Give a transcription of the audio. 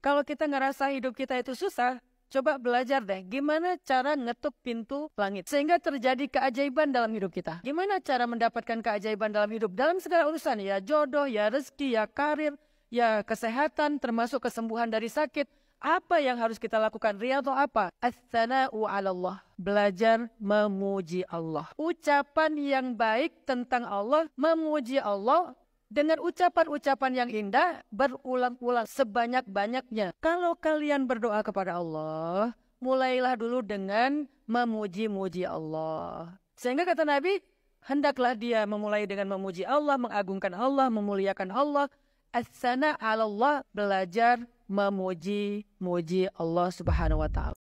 Kalau kita ngerasa hidup kita itu susah, coba belajar deh gimana cara ngetuk pintu langit sehingga terjadi keajaiban dalam hidup kita. Gimana cara mendapatkan keajaiban dalam hidup dalam segala urusan ya jodoh, ya rezeki, ya karir, ya kesehatan termasuk kesembuhan dari sakit. Apa yang harus kita lakukan? Riyadhah apa? Astanau 'ala Allah. Belajar memuji Allah. Ucapan yang baik tentang Allah, memuji Allah dengan ucapan-ucapan yang indah berulang-ulang sebanyak-banyaknya. Kalau kalian berdoa kepada Allah, mulailah dulu dengan memuji-muji Allah. Sehingga kata Nabi, hendaklah dia memulai dengan memuji Allah, mengagungkan Allah, memuliakan Allah. As-sana Allah, belajar memuji-muji Allah subhanahu wa ta'ala.